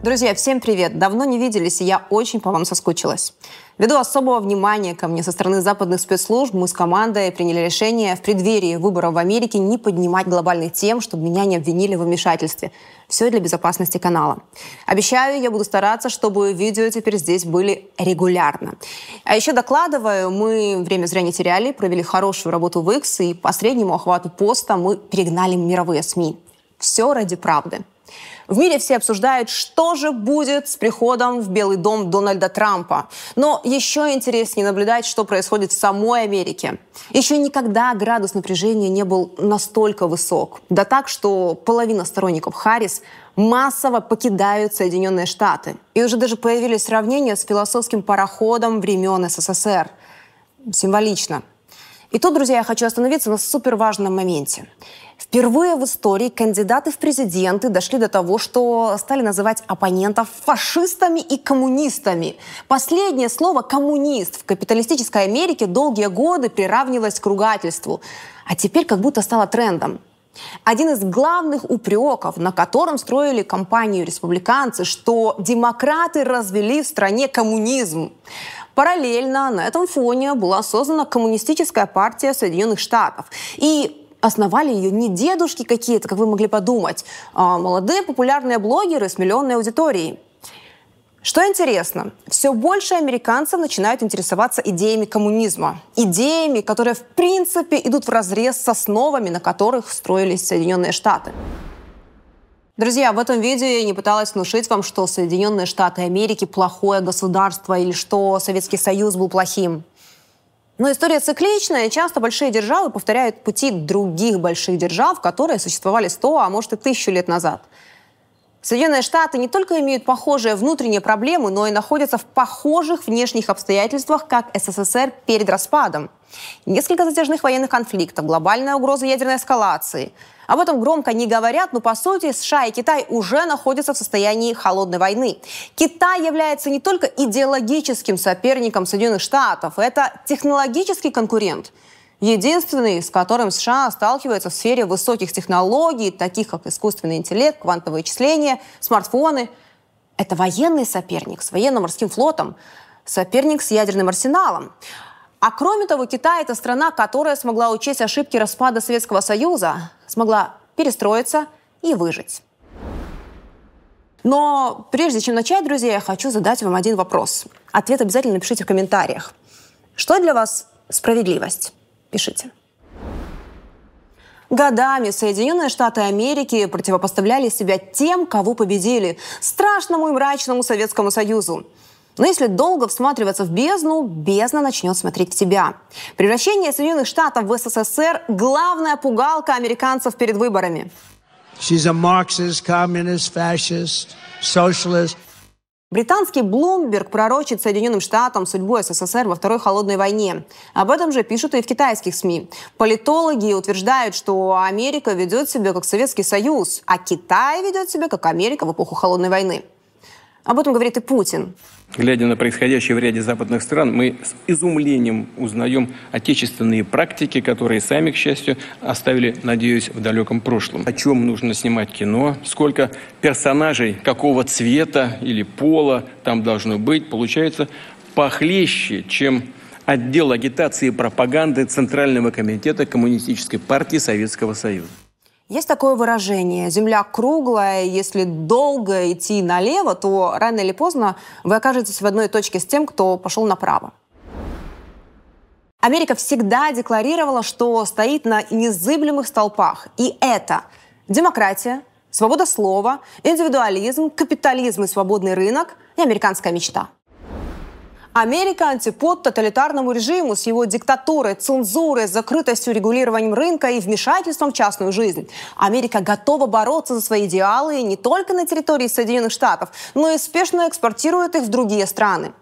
Друзья, всем привет! Давно не виделись, и я очень по вам соскучилась. Ввиду особого внимания ко мне со стороны западных спецслужб, мы с командой приняли решение в преддверии выборов в Америке не поднимать глобальных тем, чтобы меня не обвинили в вмешательстве. Все для безопасности канала. Обещаю, я буду стараться, чтобы видео теперь здесь были регулярно. А еще докладываю, мы время зря не теряли, провели хорошую работу в X, и по среднему охвату поста мы перегнали мировые СМИ. Все ради правды. В мире все обсуждают, что же будет с приходом в Белый дом Дональда Трампа. Но еще интереснее наблюдать, что происходит в самой Америке. Еще никогда градус напряжения не был настолько высок. Да так, что половина сторонников Харрис массово покидают Соединенные Штаты. И уже даже появились сравнения с философским пароходом времен СССР. Символично. И тут, друзья, я хочу остановиться на супер важном моменте. Впервые в истории кандидаты в президенты дошли до того, что стали называть оппонентов фашистами и коммунистами. Последнее слово «коммунист» в капиталистической Америке долгие годы приравнивалось к ругательству. А теперь как будто стало трендом. Один из главных упреков, на котором строили кампанию республиканцы, что демократы развели в стране коммунизм. Параллельно на этом фоне была создана Коммунистическая партия Соединенных Штатов. И основали ее не дедушки какие-то, как вы могли подумать, а молодые популярные блогеры с миллионной аудиторией. Что интересно, все больше американцев начинают интересоваться идеями коммунизма. Идеями, которые в принципе идут в разрез с основами, на которых строились Соединенные Штаты. Друзья, в этом видео я не пыталась внушить вам, что Соединенные Штаты Америки плохое государство или что Советский Союз был плохим. Но история цикличная, и часто большие державы повторяют пути других больших держав, которые существовали сто, а может и тысячу лет назад. Соединенные Штаты не только имеют похожие внутренние проблемы, но и находятся в похожих внешних обстоятельствах, как СССР перед распадом – Несколько затяжных военных конфликтов, глобальная угроза ядерной эскалации. Об этом громко не говорят, но по сути США и Китай уже находятся в состоянии холодной войны. Китай является не только идеологическим соперником Соединенных Штатов, это технологический конкурент. Единственный, с которым США сталкиваются в сфере высоких технологий, таких как искусственный интеллект, квантовые вычисления, смартфоны, это военный соперник с военно-морским флотом, соперник с ядерным арсеналом. А кроме того, Китай – это страна, которая смогла учесть ошибки распада Советского Союза, смогла перестроиться и выжить. Но прежде чем начать, друзья, я хочу задать вам один вопрос. Ответ обязательно пишите в комментариях. Что для вас справедливость? Пишите. Годами Соединенные Штаты Америки противопоставляли себя тем, кого победили – страшному и мрачному Советскому Союзу. Но если долго всматриваться в бездну, бездна начнет смотреть в тебя. Превращение Соединенных Штатов в СССР – главная пугалка американцев перед выборами. She's a Marxist, communist, fascist, socialist. Британский Блумберг пророчит Соединенным Штатам судьбу СССР во Второй холодной войне. Об этом же пишут и в китайских СМИ. Политологи утверждают, что Америка ведет себя как Советский Союз, а Китай ведет себя как Америка в эпоху холодной войны. А Об этом говорит и Путин. Глядя на происходящее в ряде западных стран, мы с изумлением узнаем отечественные практики, которые сами, к счастью, оставили, надеюсь, в далеком прошлом. О чем нужно снимать кино, сколько персонажей, какого цвета или пола там должно быть, получается похлеще, чем отдел агитации и пропаганды Центрального комитета Коммунистической партии Советского Союза. Есть такое выражение «Земля круглая, если долго идти налево, то рано или поздно вы окажетесь в одной точке с тем, кто пошел направо». Америка всегда декларировала, что стоит на незыблемых столпах. И это демократия, свобода слова, индивидуализм, капитализм и свободный рынок и американская мечта – Америка – антипод тоталитарному режиму с его диктатурой, цензурой, закрытостью, регулированием рынка и вмешательством в частную жизнь. Америка готова бороться за свои идеалы не только на территории Соединенных Штатов, но и спешно экспортирует их в другие страны.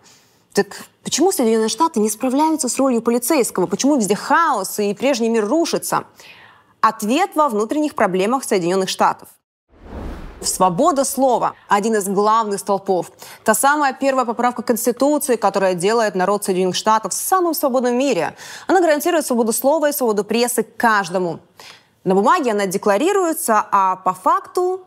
Так почему Соединенные Штаты не справляются с ролью полицейского? Почему везде хаос и прежний мир рушится? Ответ во внутренних проблемах Соединенных Штатов. Свобода слова – один из главных столпов. Та самая первая поправка Конституции, которая делает народ Соединенных Штатов самым свободным в мире. Она гарантирует свободу слова и свободу прессы каждому. На бумаге она декларируется, а по факту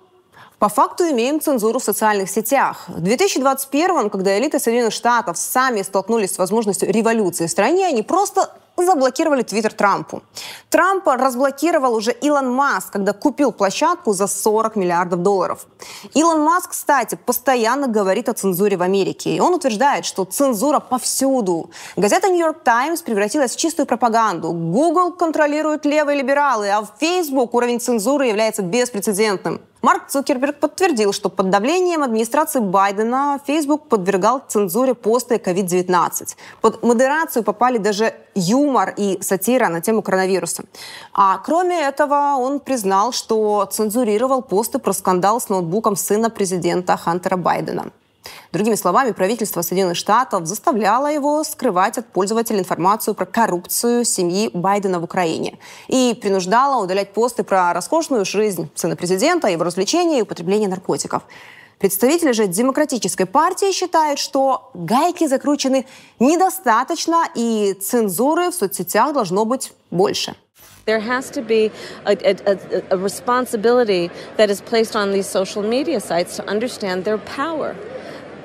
по факту имеем цензуру в социальных сетях. В 2021, когда элиты Соединенных Штатов сами столкнулись с возможностью революции в стране, они просто заблокировали Твиттер Трампу. Трампа разблокировал уже Илон Маск, когда купил площадку за 40 миллиардов долларов. Илон Маск, кстати, постоянно говорит о цензуре в Америке. И он утверждает, что цензура повсюду. Газета «Нью-Йорк Таймс» превратилась в чистую пропаганду. Google контролирует левые либералы, а в Facebook уровень цензуры является беспрецедентным. Марк Цукерберг подтвердил, что под давлением администрации Байдена Facebook подвергал цензуре посты COVID-19. Под модерацию попали даже юмор и сатира на тему коронавируса. А кроме этого, он признал, что цензурировал посты про скандал с ноутбуком сына президента Хантера Байдена. Другими словами, правительство Соединенных Штатов заставляло его скрывать от пользователей информацию про коррупцию семьи Байдена в Украине и принуждало удалять посты про роскошную жизнь сына президента, его развлечения и употребление наркотиков. Представители же демократической партии считают, что гайки закручены недостаточно и цензуры в соцсетях должно быть больше. There has to be a, a, a responsibility that is placed on these social media sites to understand their power.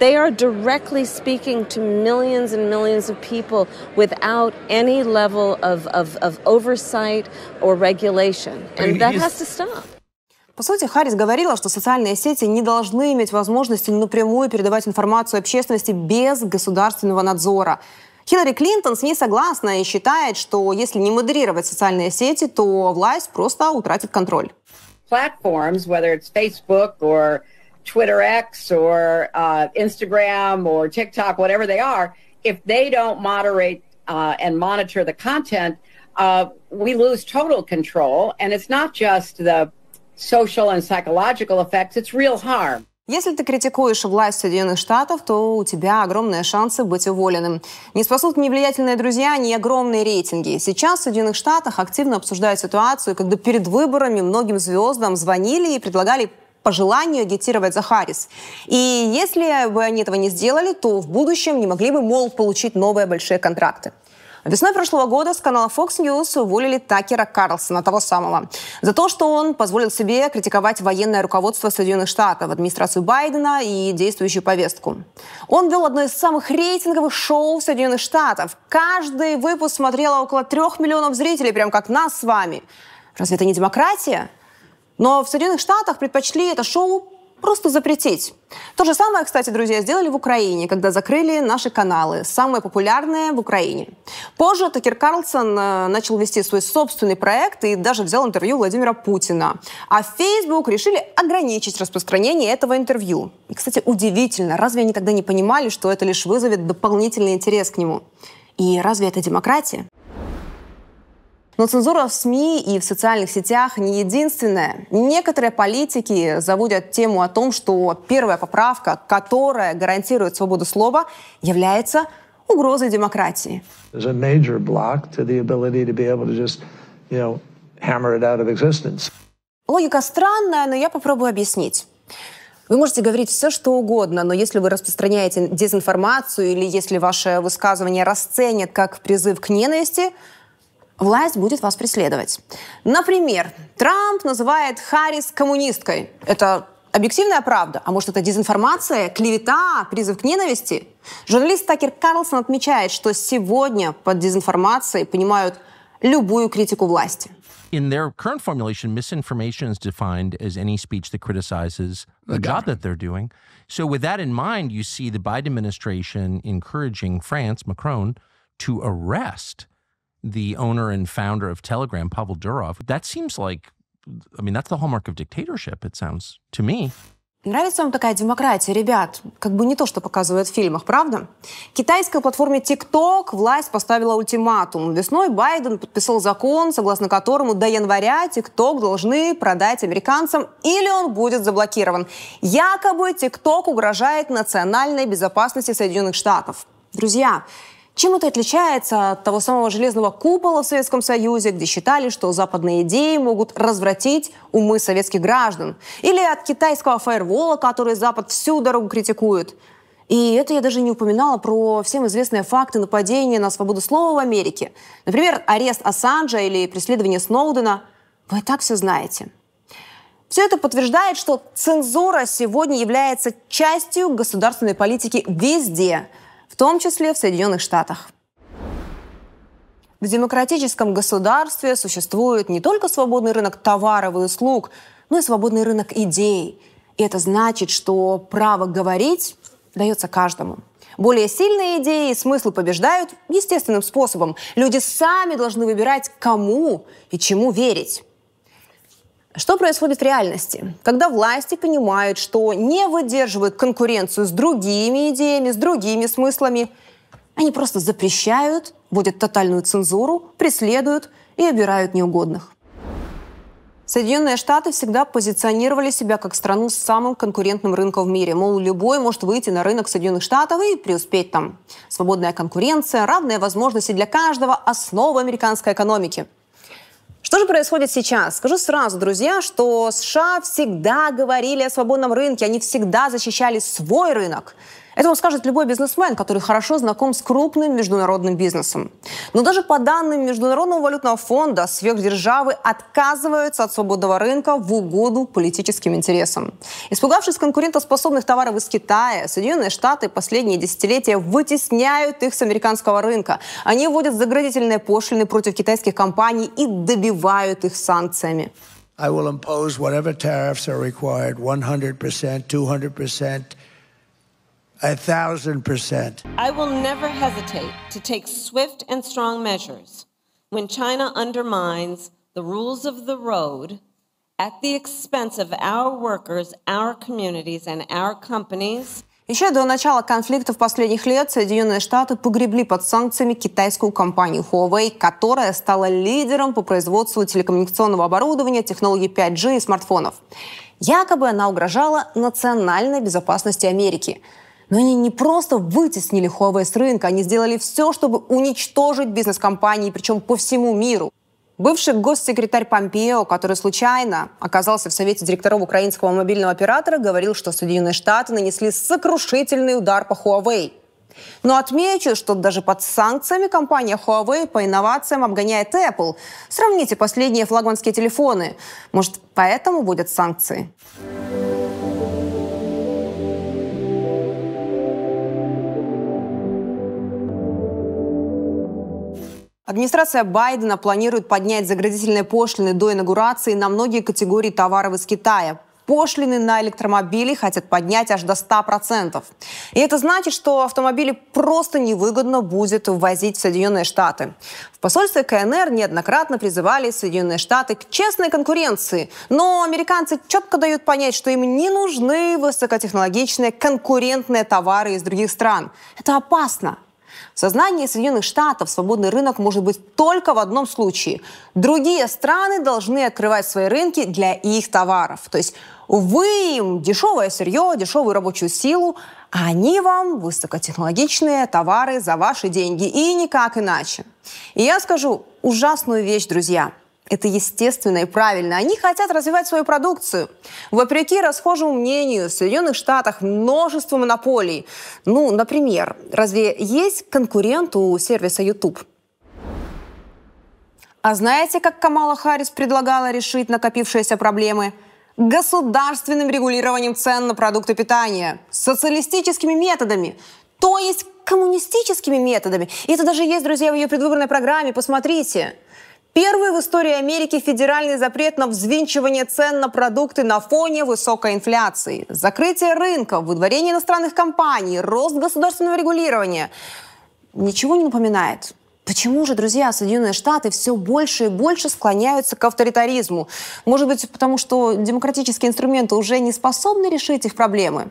They are directly speaking to millions and millions of people without any level of, of, of oversight or regulation. And that has to stop. По сути, Харрис говорила, что социальные сети не должны иметь возможности напрямую передавать информацию общественности без государственного надзора. Хиллари Клинтон с ней согласна и считает, что если не модерировать социальные сети, то власть просто утратит контроль. Platforms, whether it's Facebook or Twitter X or uh, Instagram or TikTok, whatever they are, if they don't moderate uh, and monitor the content, uh, we lose total control. And it's not just the social and psychological effects, it's real harm. Если ты критикуешь власть Соединенных Штатов, то у тебя огромные шансы быть уволенным. Не спасут ни влиятельные друзья, ни огромные рейтинги. Сейчас в Соединенных Штатах активно обсуждают ситуацию, когда перед выборами многим звездам звонили и предлагали по желанию агитировать за Харрис. И если бы они этого не сделали, то в будущем не могли бы, мол, получить новые большие контракты. Весной прошлого года с канала Fox News уволили Такера Карлсона, того самого, за то, что он позволил себе критиковать военное руководство Соединенных Штатов, администрацию Байдена и действующую повестку. Он вел одно из самых рейтинговых шоу Соединенных Штатов. Каждый выпуск смотрело около трех миллионов зрителей, прям как нас с вами. Разве это не демократия? Но в Соединенных Штатах предпочли это шоу просто запретить. То же самое, кстати, друзья, сделали в Украине, когда закрыли наши каналы, самые популярные в Украине. Позже Такер Карлсон э, начал вести свой собственный проект и даже взял интервью Владимира Путина. А Facebook решили ограничить распространение этого интервью. И, кстати, удивительно, разве они тогда не понимали, что это лишь вызовет дополнительный интерес к нему? И разве это демократия? Но цензура в СМИ и в социальных сетях не единственная. Некоторые политики заводят тему о том, что первая поправка, которая гарантирует свободу слова, является угрозой демократии. Логика странная, но я попробую объяснить. Вы можете говорить все, что угодно, но если вы распространяете дезинформацию или если ваше высказывание расценят как призыв к ненависти – власть будет вас преследовать. Например, Трамп называет Харрис коммунисткой. Это объективная правда? А может, это дезинформация, клевета, призыв к ненависти? Журналист Такер Карлсон отмечает, что сегодня под дезинформацией понимают любую критику власти. In their current formulation, misinformation is defined as any speech that criticizes the job that they're doing. So, with that in mind, you see the Biden administration encouraging France, Macron, to arrest the owner and founder of Telegram, Pavel Durov. That seems like, I mean, that's the hallmark of dictatorship, it sounds to me. Нравится вам такая демократия, ребят? Как бы не то, что показывают в фильмах, правда? Китайской платформе TikTok власть поставила ультиматум. Весной Байден подписал закон, согласно которому до января TikTok должны продать американцам или он будет заблокирован. Якобы TikTok угрожает национальной безопасности Соединенных Штатов. Друзья, чем это отличается от того самого железного купола в Советском Союзе, где считали, что западные идеи могут развратить умы советских граждан? Или от китайского фаервола, который Запад всю дорогу критикует? И это я даже не упоминала про всем известные факты нападения на свободу слова в Америке. Например, арест Ассанжа или преследование Сноудена. Вы и так все знаете. Все это подтверждает, что цензура сегодня является частью государственной политики везде – в том числе в Соединенных Штатах. В демократическом государстве существует не только свободный рынок товаров и услуг, но и свободный рынок идей. И это значит, что право говорить дается каждому. Более сильные идеи и смыслы побеждают естественным способом. Люди сами должны выбирать, кому и чему верить. Что происходит в реальности? Когда власти понимают, что не выдерживают конкуренцию с другими идеями, с другими смыслами, они просто запрещают, вводят тотальную цензуру, преследуют и обирают неугодных. Соединенные Штаты всегда позиционировали себя как страну с самым конкурентным рынком в мире. Мол, любой может выйти на рынок Соединенных Штатов и преуспеть там. Свободная конкуренция, равные возможности для каждого – основа американской экономики – что же происходит сейчас? Скажу сразу, друзья, что США всегда говорили о свободном рынке, они всегда защищали свой рынок. Это вам скажет любой бизнесмен, который хорошо знаком с крупным международным бизнесом. Но даже по данным Международного валютного фонда, сверхдержавы отказываются от свободного рынка в угоду политическим интересам. Испугавшись конкурентоспособных товаров из Китая, Соединенные Штаты последние десятилетия вытесняют их с американского рынка. Они вводят заградительные пошлины против китайских компаний и добивают их санкциями. I will impose whatever tariffs are required, 100%, 200%, a thousand percent. I will never hesitate to take swift and strong measures when China undermines the rules of the road at the expense of our workers, our communities, and our companies. Еще до начала конфликтов последних лет Соединенные Штаты погребли под санкциями китайскую компанию Huawei, которая стала лидером по производству телекоммуникационного оборудования, технологий 5G и смартфонов. Якобы она угрожала национальной безопасности Америки – но они не просто вытеснили Huawei с рынка, они сделали все, чтобы уничтожить бизнес-компании, причем по всему миру. Бывший госсекретарь Помпео, который случайно оказался в Совете директоров украинского мобильного оператора, говорил, что Соединенные Штаты нанесли сокрушительный удар по Huawei. Но отмечу, что даже под санкциями компания Huawei по инновациям обгоняет Apple. Сравните последние флагманские телефоны. Может, поэтому будут санкции? Администрация Байдена планирует поднять заградительные пошлины до инаугурации на многие категории товаров из Китая. Пошлины на электромобили хотят поднять аж до 100%. И это значит, что автомобили просто невыгодно будет ввозить в Соединенные Штаты. В посольстве КНР неоднократно призывали Соединенные Штаты к честной конкуренции. Но американцы четко дают понять, что им не нужны высокотехнологичные конкурентные товары из других стран. Это опасно. В сознании Соединенных Штатов свободный рынок может быть только в одном случае. Другие страны должны открывать свои рынки для их товаров. То есть вы им дешевое сырье, дешевую рабочую силу, а они вам высокотехнологичные товары за ваши деньги. И никак иначе. И я скажу ужасную вещь, друзья – это естественно и правильно. Они хотят развивать свою продукцию. Вопреки расхожему мнению, в Соединенных Штатах множество монополий. Ну, например, разве есть конкурент у сервиса YouTube? А знаете, как Камала Харрис предлагала решить накопившиеся проблемы? Государственным регулированием цен на продукты питания, социалистическими методами, то есть коммунистическими методами. И это даже есть, друзья, в ее предвыборной программе, посмотрите. Первый в истории Америки федеральный запрет на взвинчивание цен на продукты на фоне высокой инфляции. Закрытие рынка, выдворение иностранных компаний, рост государственного регулирования. Ничего не напоминает. Почему же, друзья, Соединенные Штаты все больше и больше склоняются к авторитаризму? Может быть, потому что демократические инструменты уже не способны решить их проблемы?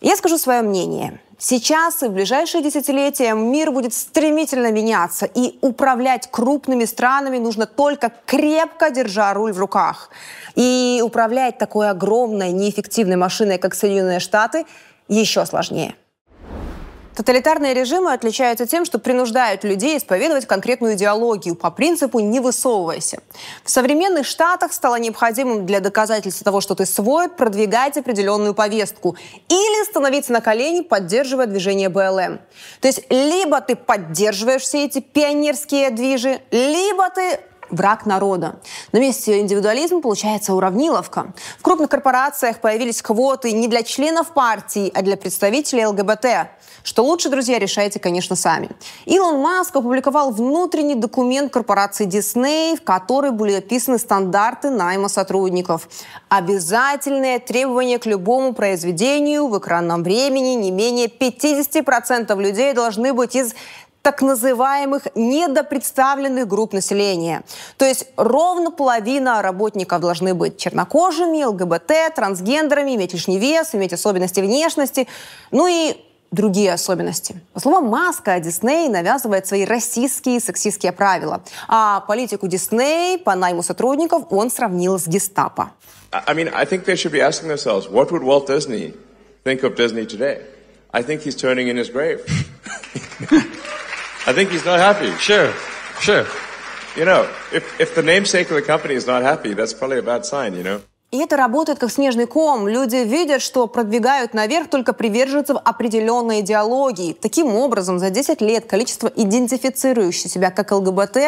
Я скажу свое мнение. Сейчас и в ближайшие десятилетия мир будет стремительно меняться, и управлять крупными странами нужно только крепко держа руль в руках. И управлять такой огромной неэффективной машиной, как Соединенные Штаты, еще сложнее. Тоталитарные режимы отличаются тем, что принуждают людей исповедовать конкретную идеологию по принципу «не высовывайся». В современных Штатах стало необходимым для доказательства того, что ты свой, продвигать определенную повестку или становиться на колени, поддерживая движение БЛМ. То есть либо ты поддерживаешь все эти пионерские движи, либо ты враг народа. На месте индивидуализма получается уравниловка. В крупных корпорациях появились квоты не для членов партии, а для представителей ЛГБТ. Что лучше, друзья, решайте, конечно, сами. Илон Маск опубликовал внутренний документ корпорации Disney, в который были описаны стандарты найма сотрудников. Обязательное требование к любому произведению в экранном времени не менее 50% людей должны быть из так называемых недопредставленных групп населения. То есть ровно половина работников должны быть чернокожими, ЛГБТ, трансгендерами, иметь лишний вес, иметь особенности внешности, ну и другие особенности. По словам Маска, Дисней навязывает свои российские сексистские правила. А политику Дисней по найму сотрудников он сравнил с гестапо. I mean, I think they should be asking themselves, what would Walt Disney think of Disney today? I think he's turning in his grave. I think he's not happy. Sure, sure. You know, if, if the namesake of the company is not happy, that's probably a bad sign, you know? И это работает как снежный ком. Люди видят, что продвигают наверх только приверженцев определенной идеологии. Таким образом, за 10 лет количество идентифицирующих себя как ЛГБТ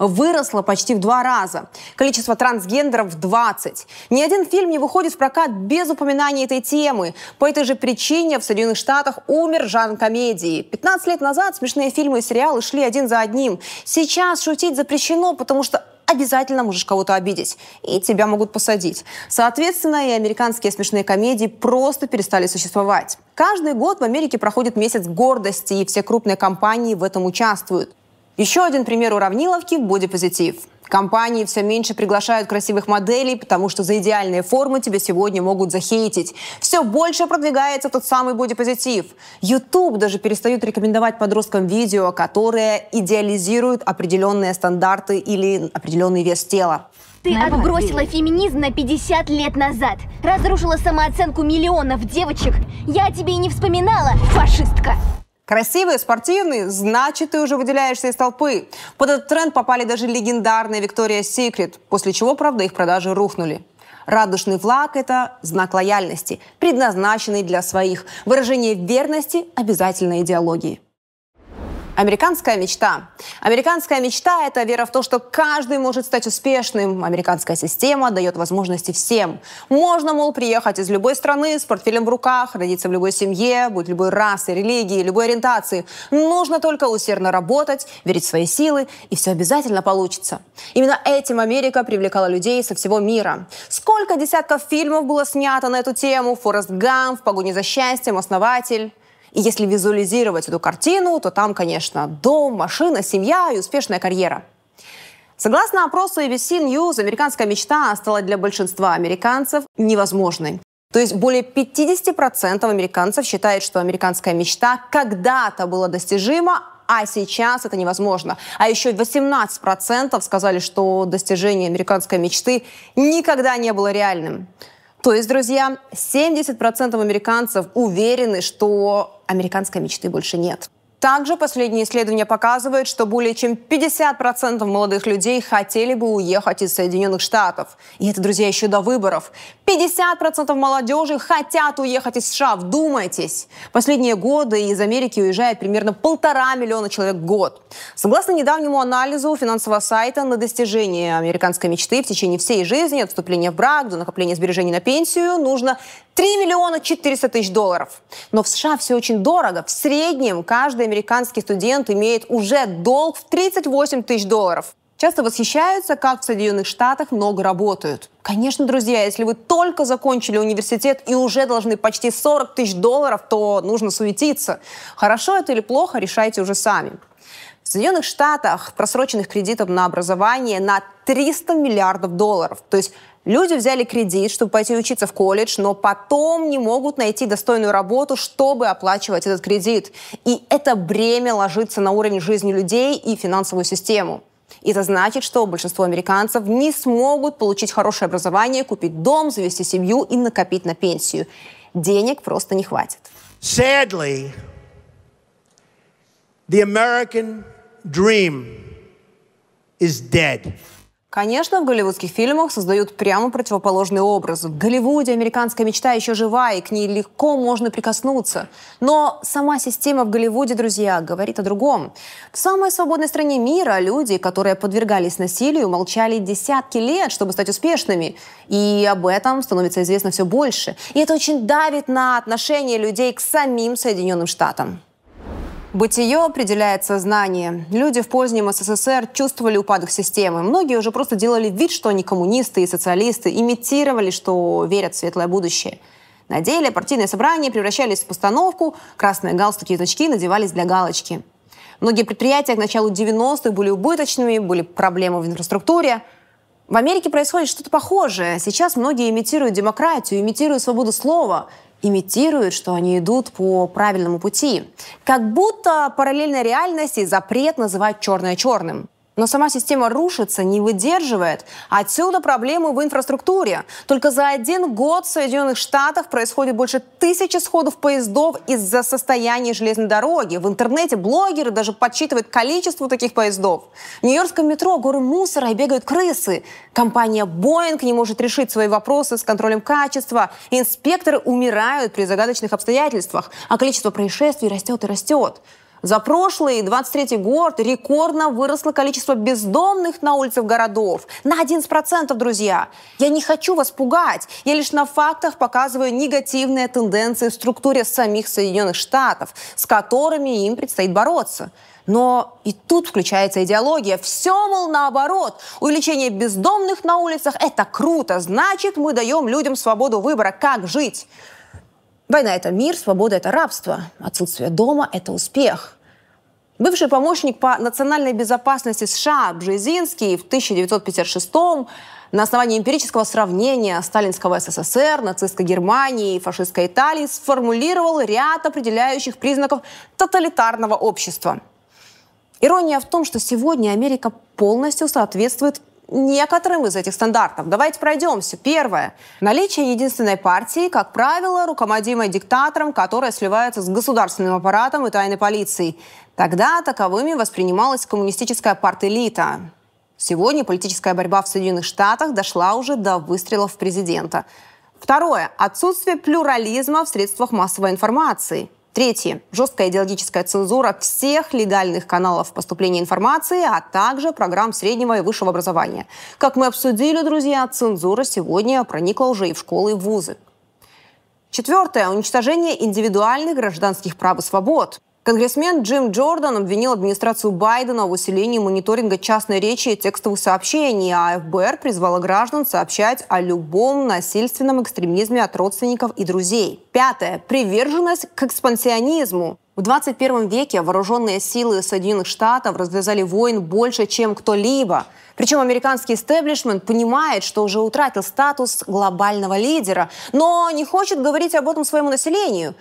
выросло почти в два раза. Количество трансгендеров в 20. Ни один фильм не выходит в прокат без упоминания этой темы. По этой же причине в Соединенных Штатах умер жанр комедии. 15 лет назад смешные фильмы и сериалы шли один за одним. Сейчас шутить запрещено, потому что обязательно можешь кого-то обидеть, и тебя могут посадить. Соответственно, и американские смешные комедии просто перестали существовать. Каждый год в Америке проходит месяц гордости, и все крупные компании в этом участвуют. Еще один пример уравниловки – бодипозитив. Компании все меньше приглашают красивых моделей, потому что за идеальные формы тебе сегодня могут захейтить. Все больше продвигается тот самый бодипозитив. YouTube даже перестают рекомендовать подросткам видео, которые идеализируют определенные стандарты или определенный вес тела. Ты отбросила феминизм на 50 лет назад. Разрушила самооценку миллионов девочек. Я о тебе и не вспоминала, фашистка. Красивый, спортивный, значит, ты уже выделяешься из толпы. Под этот тренд попали даже легендарные Виктория Secret, после чего, правда, их продажи рухнули. Радужный флаг – это знак лояльности, предназначенный для своих, выражение верности обязательной идеологии. Американская мечта. Американская мечта – это вера в то, что каждый может стать успешным. Американская система дает возможности всем. Можно, мол, приехать из любой страны с портфелем в руках, родиться в любой семье, быть любой расы, религии, любой ориентации. Нужно только усердно работать, верить в свои силы, и все обязательно получится. Именно этим Америка привлекала людей со всего мира. Сколько десятков фильмов было снято на эту тему? «Форест Гамп», «В погоне за счастьем», «Основатель». И если визуализировать эту картину, то там, конечно, дом, машина, семья и успешная карьера. Согласно опросу ABC News, американская мечта стала для большинства американцев невозможной. То есть более 50% американцев считает, что американская мечта когда-то была достижима, а сейчас это невозможно. А еще 18% сказали, что достижение американской мечты никогда не было реальным. То есть, друзья, 70% американцев уверены, что американской мечты больше нет. Также последние исследования показывают, что более чем 50% молодых людей хотели бы уехать из Соединенных Штатов. И это, друзья, еще до выборов. 50% молодежи хотят уехать из США, вдумайтесь. Последние годы из Америки уезжает примерно полтора миллиона человек в год. Согласно недавнему анализу финансового сайта, на достижение американской мечты в течение всей жизни, от вступления в брак до накопления сбережений на пенсию, нужно 3 миллиона 400 тысяч долларов. Но в США все очень дорого. В среднем каждый американский студент имеет уже долг в 38 тысяч долларов. Часто восхищаются, как в Соединенных Штатах много работают. Конечно, друзья, если вы только закончили университет и уже должны почти 40 тысяч долларов, то нужно суетиться. Хорошо это или плохо, решайте уже сами. В Соединенных Штатах просроченных кредитов на образование на 300 миллиардов долларов. То есть Люди взяли кредит, чтобы пойти учиться в колледж, но потом не могут найти достойную работу, чтобы оплачивать этот кредит. И это бремя ложится на уровень жизни людей и финансовую систему. это значит, что большинство американцев не смогут получить хорошее образование, купить дом, завести семью и накопить на пенсию. Денег просто не хватит. Sadly, the American dream is dead. Конечно, в голливудских фильмах создают прямо противоположный образ. В Голливуде американская мечта еще жива, и к ней легко можно прикоснуться. Но сама система в Голливуде, друзья, говорит о другом. В самой свободной стране мира люди, которые подвергались насилию, молчали десятки лет, чтобы стать успешными. И об этом становится известно все больше. И это очень давит на отношение людей к самим Соединенным Штатам. Бытие определяет сознание. Люди в позднем СССР чувствовали упадок системы. Многие уже просто делали вид, что они коммунисты и социалисты, имитировали, что верят в светлое будущее. На деле партийные собрания превращались в постановку, красные галстуки и значки надевались для галочки. Многие предприятия к началу 90-х были убыточными, были проблемы в инфраструктуре – в Америке происходит что-то похожее. Сейчас многие имитируют демократию, имитируют свободу слова, имитируют, что они идут по правильному пути. Как будто параллельная реальность и запрет называть черное черным. Но сама система рушится, не выдерживает. Отсюда проблемы в инфраструктуре. Только за один год в Соединенных Штатах происходит больше тысячи сходов поездов из-за состояния железной дороги. В интернете блогеры даже подсчитывают количество таких поездов. В Нью-Йоркском метро горы мусора и бегают крысы. Компания Boeing не может решить свои вопросы с контролем качества. Инспекторы умирают при загадочных обстоятельствах, а количество происшествий растет и растет. За прошлый 23 год рекордно выросло количество бездомных на улицах городов. На 11%, друзья. Я не хочу вас пугать. Я лишь на фактах показываю негативные тенденции в структуре самих Соединенных Штатов, с которыми им предстоит бороться. Но и тут включается идеология. Все, мол, наоборот. Увеличение бездомных на улицах – это круто. Значит, мы даем людям свободу выбора, как жить. Война – это мир, свобода – это рабство, отсутствие дома – это успех. Бывший помощник по национальной безопасности США Бжезинский в 1956 на основании эмпирического сравнения сталинского СССР, нацистской Германии и фашистской Италии сформулировал ряд определяющих признаков тоталитарного общества. Ирония в том, что сегодня Америка полностью соответствует некоторым из этих стандартов. Давайте пройдемся. Первое. Наличие единственной партии, как правило, рукомодимой диктатором, которая сливается с государственным аппаратом и тайной полицией. Тогда таковыми воспринималась коммунистическая парт-элита. Сегодня политическая борьба в Соединенных Штатах дошла уже до выстрелов президента. Второе. Отсутствие плюрализма в средствах массовой информации – Третье. Жесткая идеологическая цензура всех легальных каналов поступления информации, а также программ среднего и высшего образования. Как мы обсудили, друзья, цензура сегодня проникла уже и в школы и в вузы. Четвертое. Уничтожение индивидуальных гражданских прав и свобод. Конгрессмен Джим Джордан обвинил администрацию Байдена в усилении мониторинга частной речи и текстовых сообщений, а ФБР призвала граждан сообщать о любом насильственном экстремизме от родственников и друзей. Пятое. Приверженность к экспансионизму. В 21 веке вооруженные силы Соединенных Штатов развязали войн больше, чем кто-либо. Причем американский истеблишмент понимает, что уже утратил статус глобального лидера, но не хочет говорить об этом своему населению.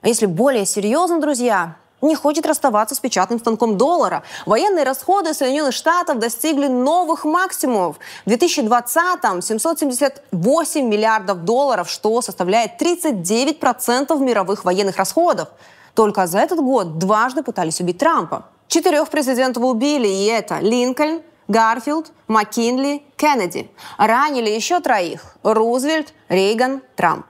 А если более серьезно, друзья, не хочет расставаться с печатным станком доллара. Военные расходы Соединенных Штатов достигли новых максимумов. В 2020-м 778 миллиардов долларов, что составляет 39% мировых военных расходов. Только за этот год дважды пытались убить Трампа. Четырех президентов убили, и это Линкольн, Гарфилд, Маккинли, Кеннеди. Ранили еще троих – Рузвельт, Рейган, Трамп.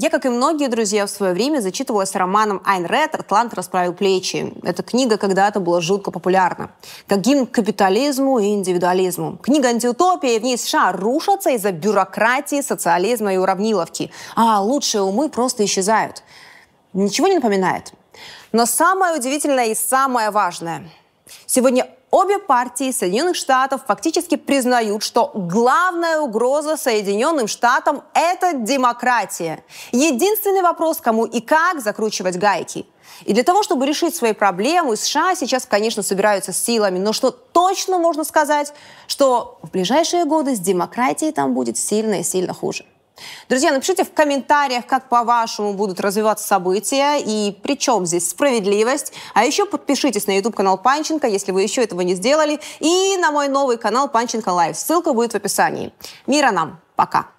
Я, как и многие друзья в свое время, зачитывалась романом Айн Ред «Атлант расправил плечи». Эта книга когда-то была жутко популярна. Как гимн к капитализму и индивидуализму. Книга антиутопия в ней США рушатся из-за бюрократии, социализма и уравниловки. А лучшие умы просто исчезают. Ничего не напоминает? Но самое удивительное и самое важное. Сегодня Обе партии Соединенных Штатов фактически признают, что главная угроза Соединенным Штатам – это демократия. Единственный вопрос, кому и как закручивать гайки. И для того, чтобы решить свои проблемы, США сейчас, конечно, собираются с силами, но что точно можно сказать, что в ближайшие годы с демократией там будет сильно и сильно хуже. Друзья, напишите в комментариях, как по-вашему будут развиваться события и при чем здесь справедливость. А еще подпишитесь на YouTube-канал Панченко, если вы еще этого не сделали, и на мой новый канал Панченко Лайв. Ссылка будет в описании. Мира нам! Пока!